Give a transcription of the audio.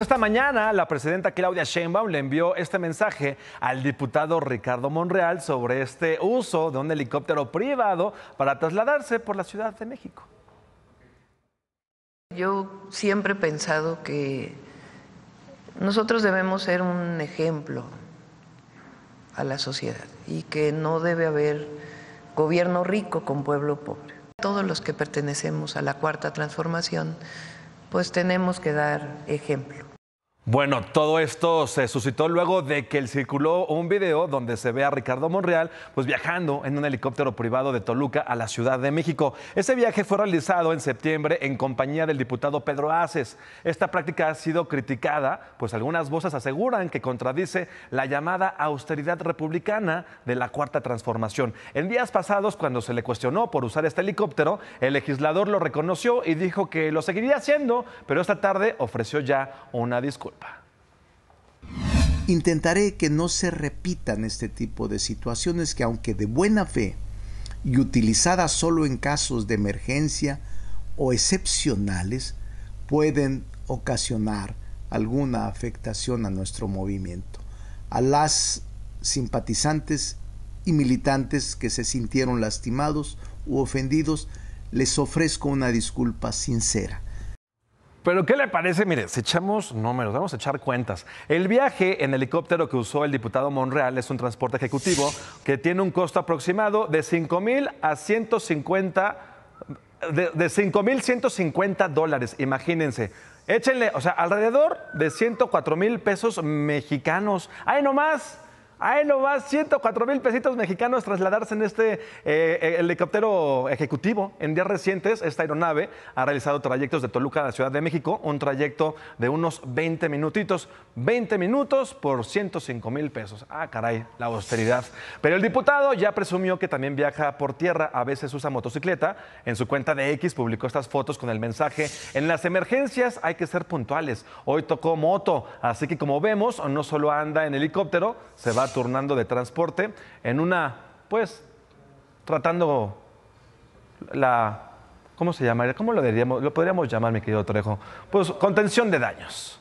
Esta mañana la presidenta Claudia Sheinbaum le envió este mensaje al diputado Ricardo Monreal sobre este uso de un helicóptero privado para trasladarse por la Ciudad de México. Yo siempre he pensado que nosotros debemos ser un ejemplo a la sociedad y que no debe haber gobierno rico con pueblo pobre. Todos los que pertenecemos a la cuarta transformación pues tenemos que dar ejemplo. Bueno, todo esto se suscitó luego de que circuló un video donde se ve a Ricardo Monreal pues viajando en un helicóptero privado de Toluca a la Ciudad de México. Ese viaje fue realizado en septiembre en compañía del diputado Pedro Aces. Esta práctica ha sido criticada, pues algunas voces aseguran que contradice la llamada austeridad republicana de la Cuarta Transformación. En días pasados, cuando se le cuestionó por usar este helicóptero, el legislador lo reconoció y dijo que lo seguiría haciendo, pero esta tarde ofreció ya una disculpa. Intentaré que no se repitan este tipo de situaciones que aunque de buena fe y utilizadas solo en casos de emergencia o excepcionales, pueden ocasionar alguna afectación a nuestro movimiento. A las simpatizantes y militantes que se sintieron lastimados u ofendidos, les ofrezco una disculpa sincera. Pero ¿qué le parece? Mire, si echamos números, vamos a echar cuentas. El viaje en helicóptero que usó el diputado Monreal es un transporte ejecutivo que tiene un costo aproximado de 5 mil a 150 de, 5.150 dólares, imagínense. Échenle, o sea, alrededor de 104 mil pesos mexicanos. ¡Ay, más! Ahí va! 104 mil pesitos mexicanos trasladarse en este eh, eh, helicóptero ejecutivo. En días recientes, esta aeronave ha realizado trayectos de Toluca a la Ciudad de México, un trayecto de unos 20 minutitos. 20 minutos por 105 mil pesos. Ah, caray, la austeridad. Pero el diputado ya presumió que también viaja por tierra, a veces usa motocicleta. En su cuenta de X publicó estas fotos con el mensaje, en las emergencias hay que ser puntuales. Hoy tocó moto, así que como vemos, no solo anda en helicóptero, se va turnando de transporte en una, pues, tratando la, ¿cómo se llama? ¿Cómo lo diríamos? Lo podríamos llamar, mi querido Trejo. Pues contención de daños.